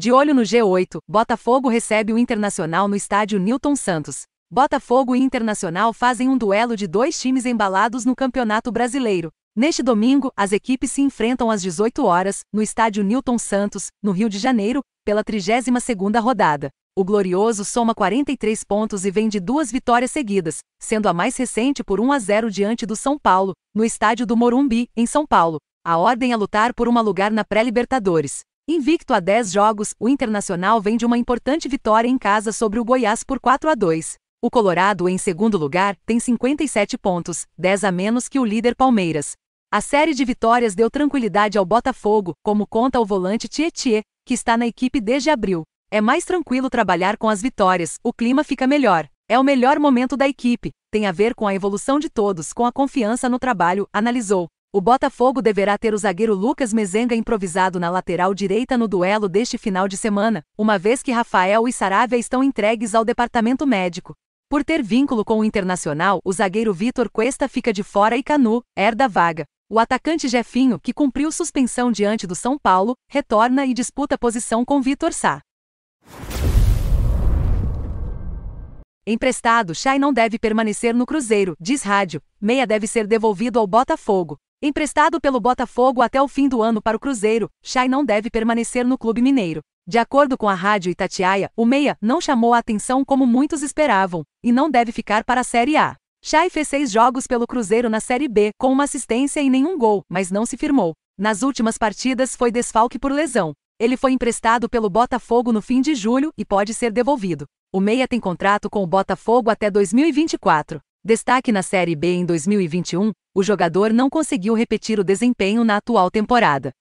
De olho no G8, Botafogo recebe o Internacional no estádio Newton Santos. Botafogo e Internacional fazem um duelo de dois times embalados no Campeonato Brasileiro. Neste domingo, as equipes se enfrentam às 18 horas, no estádio Newton Santos, no Rio de Janeiro, pela 32ª rodada. O Glorioso soma 43 pontos e vem de duas vitórias seguidas, sendo a mais recente por 1 a 0 diante do São Paulo, no estádio do Morumbi, em São Paulo. A ordem a é lutar por um lugar na pré-Libertadores. Invicto a 10 jogos, o Internacional vem de uma importante vitória em casa sobre o Goiás por 4 a 2. O Colorado, em segundo lugar, tem 57 pontos, 10 a menos que o líder Palmeiras. A série de vitórias deu tranquilidade ao Botafogo, como conta o volante Tietê, que está na equipe desde abril. É mais tranquilo trabalhar com as vitórias, o clima fica melhor. É o melhor momento da equipe, tem a ver com a evolução de todos, com a confiança no trabalho, analisou. O Botafogo deverá ter o zagueiro Lucas Mezenga improvisado na lateral direita no duelo deste final de semana, uma vez que Rafael e Saravia estão entregues ao departamento médico. Por ter vínculo com o Internacional, o zagueiro Vitor Cuesta fica de fora e Canu herda a vaga. O atacante Jefinho, que cumpriu suspensão diante do São Paulo, retorna e disputa posição com Vitor Sá. Emprestado, Chay não deve permanecer no Cruzeiro, diz rádio. Meia deve ser devolvido ao Botafogo. Emprestado pelo Botafogo até o fim do ano para o Cruzeiro, Chay não deve permanecer no clube mineiro. De acordo com a rádio Itatiaia, o meia não chamou a atenção como muitos esperavam, e não deve ficar para a Série A. Chay fez seis jogos pelo Cruzeiro na Série B, com uma assistência e nenhum gol, mas não se firmou. Nas últimas partidas foi desfalque por lesão. Ele foi emprestado pelo Botafogo no fim de julho e pode ser devolvido. O meia tem contrato com o Botafogo até 2024. Destaque na Série B em 2021, o jogador não conseguiu repetir o desempenho na atual temporada.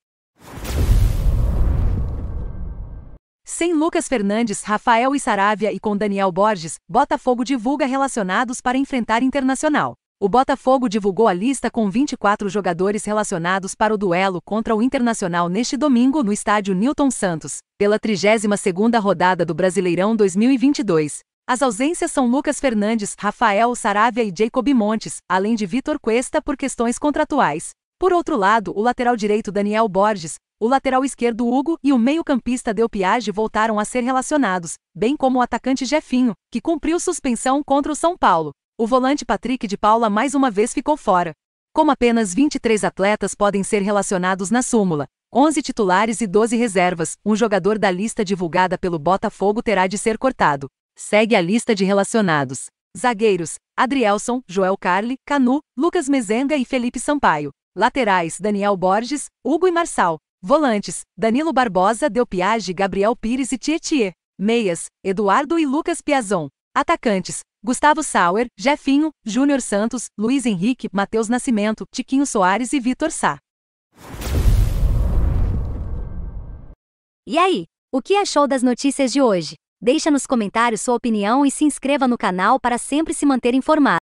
Sem Lucas Fernandes, Rafael e Saravia e com Daniel Borges, Botafogo divulga relacionados para enfrentar Internacional. O Botafogo divulgou a lista com 24 jogadores relacionados para o duelo contra o Internacional neste domingo no estádio Newton Santos, pela 32ª rodada do Brasileirão 2022. As ausências são Lucas Fernandes, Rafael Saravia e Jacob Montes, além de Vitor Cuesta por questões contratuais. Por outro lado, o lateral direito Daniel Borges, o lateral esquerdo Hugo e o meio-campista Del Piage voltaram a ser relacionados, bem como o atacante Jefinho, que cumpriu suspensão contra o São Paulo. O volante Patrick de Paula mais uma vez ficou fora. Como apenas 23 atletas podem ser relacionados na súmula, 11 titulares e 12 reservas, um jogador da lista divulgada pelo Botafogo terá de ser cortado. Segue a lista de relacionados. Zagueiros: Adrielson, Joel Carli, Canu, Lucas Mezenga e Felipe Sampaio. Laterais: Daniel Borges, Hugo e Marçal. Volantes: Danilo Barbosa, Del Piage, Gabriel Pires e Tietê. Meias: Eduardo e Lucas Piazon. Atacantes: Gustavo Sauer, Jefinho, Júnior Santos, Luiz Henrique, Matheus Nascimento, Tiquinho Soares e Vitor Sá. E aí, o que achou das notícias de hoje? Deixa nos comentários sua opinião e se inscreva no canal para sempre se manter informado.